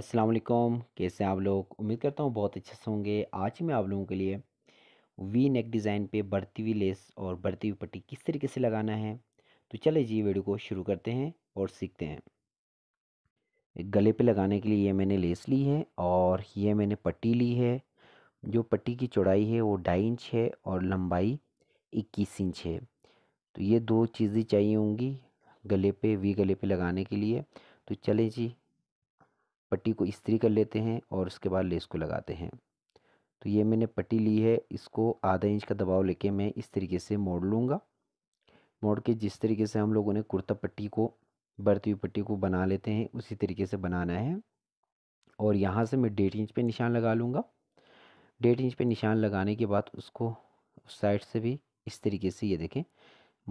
अस्सलाम वालेकुम कैसे हैं आप लोग उम्मीद करता हूँ बहुत अच्छे से होंगे आज मैं आप लोगों के लिए वी नेक डिज़ाइन पे बढ़ती हुई लेस और बढ़ती हुई पट्टी किस तरीके से लगाना है तो चले जी वीडियो को शुरू करते हैं और सीखते हैं गले पे लगाने के लिए ये मैंने लेस ली है और ये मैंने पट्टी ली है जो पट्टी की चौड़ाई है वो ढाई इंच है और लंबाई इक्कीस इंच है तो ये दो चीज़ें चाहिए होंगी गले पे वी गले पे लगाने के लिए तो चले जी पट्टी को इस्त्री कर लेते हैं और उसके बाद लेस को लगाते हैं तो ये मैंने पट्टी ली है इसको आधा इंच का दबाव लेके मैं इस तरीके से मोड़ लूँगा मोड़ के जिस तरीके से हम लोगों ने कुर्ता पट्टी को बढ़ती हुई पट्टी को बना लेते हैं उसी तरीके से बनाना है और यहाँ से मैं डेढ़ इंच पे निशान लगा लूँगा डेढ़ इंच पे निशान लगाने के बाद उसको उस साइड से भी इस तरीके से ये देखें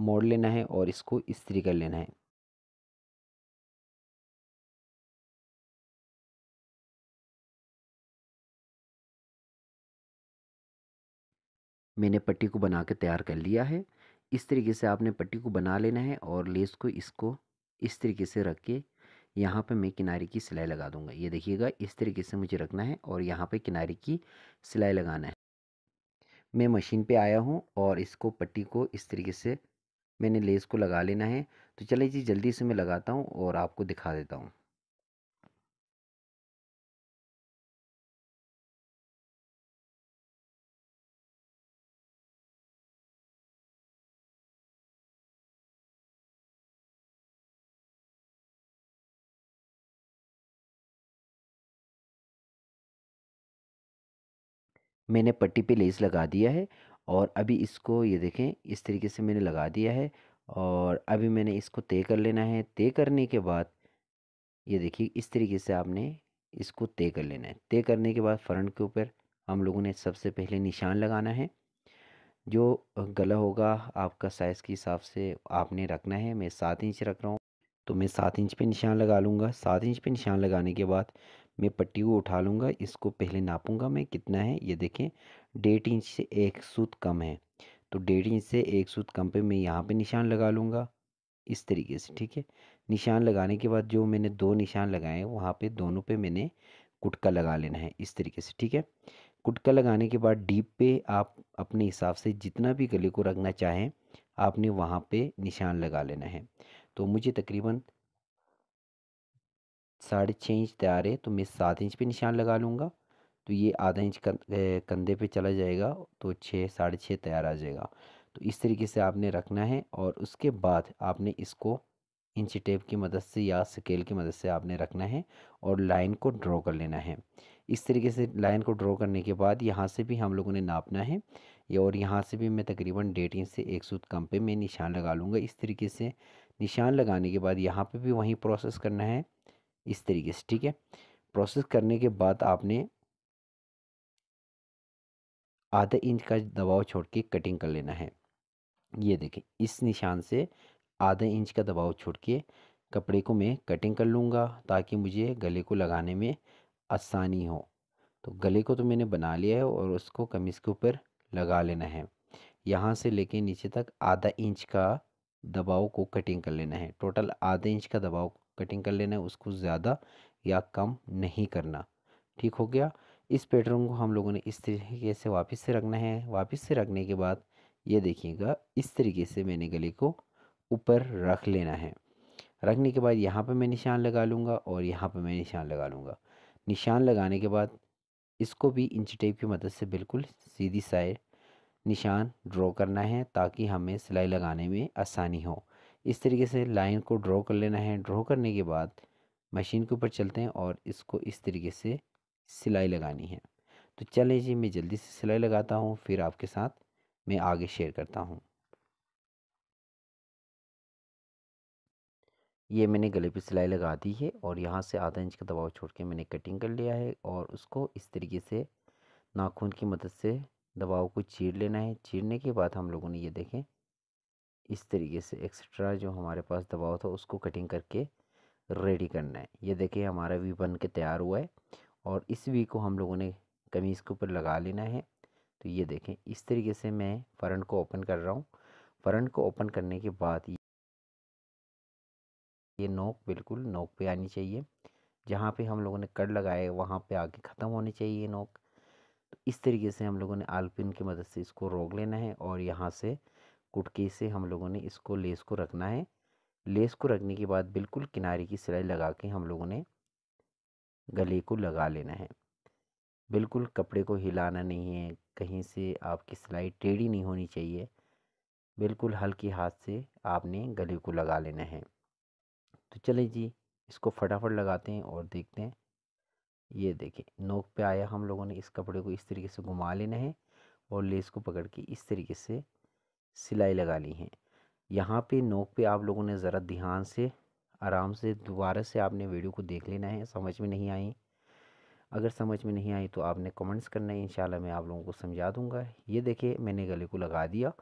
मोड़ लेना है और इसको इस्त्री कर लेना है मैंने पट्टी को बना के तैयार कर लिया है इस तरीके से आपने पट्टी को बना लेना है और लेस को इसको इस तरीके से रख के यहाँ पर मैं किनारे की सिलाई लगा दूँगा ये देखिएगा इस तरीके से मुझे रखना है और यहाँ पर किनारे की सिलाई लगाना है मैं मशीन पे आया हूँ और इसको पट्टी को इस तरीके से मैंने लेस को लगा लेना है तो चले जी जल्दी से मैं लगाता हूँ और आपको दिखा देता हूँ मैंने पट्टी पे लेस लगा दिया है और अभी इसको ये देखें इस तरीके से मैंने लगा दिया है और अभी मैंने इसको तय कर लेना है तय करने के बाद ये देखिए इस तरीके से आपने इसको तय कर लेना है तय करने के बाद फ्रंट के ऊपर हम लोगों ने सबसे पहले निशान लगाना है जो गला होगा आपका साइज़ के हिसाब से आपने रखना है मैं सात इंच रख रहा हूँ तो मैं सात इंच पे निशान लगा लूँगा सात इंच पे निशान लगाने के बाद मैं पट्टी को उठा लूँगा इसको पहले नापूंगा मैं कितना है ये देखें डेढ़ इंच से एक सूत कम है तो डेढ़ इंच से एक सूत कम पे मैं यहाँ पे निशान लगा लूँगा इस तरीके से ठीक है निशान लगाने के बाद जो मैंने दो निशान लगाए हैं वहाँ पर दोनों पर मैंने कुटका लगा लेना है इस तरीके से ठीक है कुटका लगाने के बाद डीप पे आप अपने हिसाब से जितना भी गले को रखना चाहें आपने वहाँ पे निशान लगा लेना है तो मुझे तकरीबन साढ़े छः इंच तैयार है तो मैं सात इंच पे निशान लगा लूँगा तो ये आधा इंच कंधे पे चला जाएगा तो छः साढ़े छः तैयार आ जाएगा तो इस तरीके से आपने रखना है और उसके बाद आपने इसको इंच टेप की मदद से या स्केल की मदद से आपने रखना है और लाइन को ड्रॉ कर लेना है इस तरीके से लाइन को ड्रॉ करने के बाद यहाँ से भी हम लोगों ने नापना है और यहाँ से भी मैं तकरीबन डेढ़ इंच से एक सूत कम पे मैं निशान लगा लूँगा इस तरीके से निशान लगाने के बाद यहाँ पे भी वही प्रोसेस करना है इस तरीके से ठीक है प्रोसेस करने के बाद आपने आधा इंच का दबाव छोड़ के कटिंग कर लेना है ये देखें इस निशान से आधा इंच का दबाव छोड़ के कपड़े को मैं कटिंग कर लूँगा ताकि मुझे गले को लगाने में आसानी हो तो गले को तो मैंने बना लिया है और उसको कमीज़ के ऊपर लगा लेना है यहाँ से लेके नीचे तक आधा इंच का दबाव को कटिंग कर लेना है टोटल आधा इंच का दबाव कटिंग कर लेना है उसको ज़्यादा या कम नहीं करना ठीक हो गया इस पैटर्न को हम लोगों ने इस तरीके से वापस से रखना है वापस से रखने के बाद ये देखिएगा इस तरीके से मैंने गले को ऊपर रख लेना है रखने के बाद यहाँ पर मैं निशान लगा लूँगा और यहाँ पर मैं निशान लगा लूँगा निशान लगाने के बाद इसको भी इंच टेप की मदद से बिल्कुल सीधी साइड निशान ड्रॉ करना है ताकि हमें सिलाई लगाने में आसानी हो इस तरीके से लाइन को ड्रॉ कर लेना है ड्रॉ करने के बाद मशीन के ऊपर चलते हैं और इसको इस तरीके से सिलाई लगानी है तो चलें जी मैं जल्दी से सिलाई लगाता हूँ फिर आपके साथ मैं आगे शेयर करता हूँ ये मैंने गले पे सिलाई लगा दी है और यहाँ से आधा इंच का दबाव छोड़ के मैंने कटिंग कर लिया है और उसको इस तरीके से नाखून की मदद से दबाव को चीर लेना है चीरने के बाद हम लोगों ने ये देखें इस तरीके से एक्स्ट्रा जो हमारे पास दबाव था उसको कटिंग करके रेडी करना है ये देखिए हमारा वी बन के तैयार हुआ है और इस वी को हम लोगों ने कमीज़ के ऊपर लगा लेना है तो ये देखें इस तरीके से मैं फ़्रंट को ओपन कर रहा हूँ फ्रंट को ओपन करने के बाद ये नोक बिल्कुल नोक पे आनी चाहिए जहाँ पे हम लोगों ने कड़ लगाए वहाँ पे आके ख़त्म होनी चाहिए नोक तो इस तरीके से हम लोगों ने आलपिन की मदद से इसको रोक लेना है और यहाँ से कुटकी से हम लोगों ने इसको लेस को रखना है लेस को रखने के बाद बिल्कुल किनारे की सिलाई लगा के हम लोगों ने गले को लगा लेना है बिल्कुल कपड़े को हिलाना नहीं है कहीं से आपकी सिलाई टेढ़ी नहीं होनी चाहिए बिल्कुल हल्के हाथ से आपने गले को लगा लेना है तो चले जी इसको फटाफट लगाते हैं और देखते हैं ये देखें नोक पे आया हम लोगों ने इस कपड़े को इस तरीके से घुमा लेना है और लेस को पकड़ के इस तरीके से सिलाई लगा ली है यहाँ पे नोक पे आप लोगों ने ज़रा ध्यान से आराम से दोबारा से आपने वीडियो को देख लेना है समझ में नहीं आई अगर समझ में नहीं आई तो आपने कमेंट्स करना है इंशाल्लाह मैं आप लोगों को समझा दूंगा ये देखिए मैंने गले को लगा दिया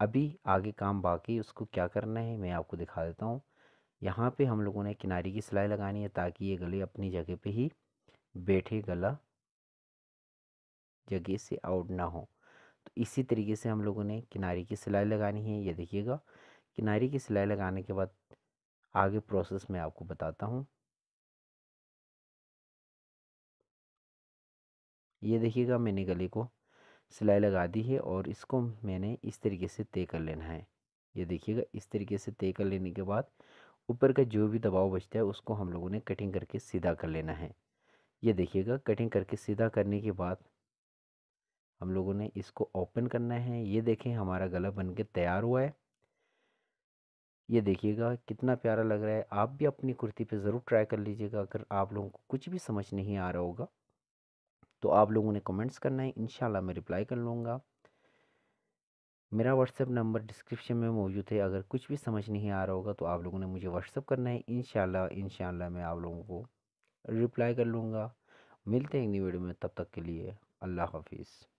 अभी आगे काम बाकी उसको क्या करना है मैं आपको दिखा देता हूँ यहाँ पे हम लोगों ने किनारे की सिलाई लगानी है ताकि ये गले अपनी जगह पे ही बैठे गला जगह से आउट ना हो तो इसी तरीके से हम लोगों ने किनारे की सिलाई लगानी है ये देखिएगा किनारे की सिलाई लगाने के बाद आगे प्रोसेस में आपको बताता हूँ ये देखिएगा मैंने गले को सिलाई लगा दी है और इसको मैंने इस तरीके से तय कर लेना है ये देखिएगा इस तरीके से तय कर लेने के बाद ऊपर का जो भी दबाव बचता है उसको हम लोगों ने कटिंग करके सीधा कर लेना है ये देखिएगा कटिंग करके सीधा करने के बाद हम लोगों ने इसको ओपन करना है ये देखें हमारा गला बन के तैयार हुआ है ये देखिएगा कितना प्यारा लग रहा है आप भी अपनी कुर्ती पे ज़रूर ट्राई कर लीजिएगा अगर आप लोगों को कुछ भी समझ नहीं आ रहा होगा तो आप लोगों ने कमेंट्स करना है इन मैं रिप्लाई कर लूँगा मेरा व्हाट्सएप नंबर डिस्क्रिप्शन में मौजूद है अगर कुछ भी समझ नहीं आ रहा होगा तो आप लोगों ने मुझे व्हाट्सअप करना है इन शाला मैं आप लोगों को रिप्लाई कर लूँगा मिलते हैं अगली वीडियो में तब तक के लिए अल्लाह हाफिज़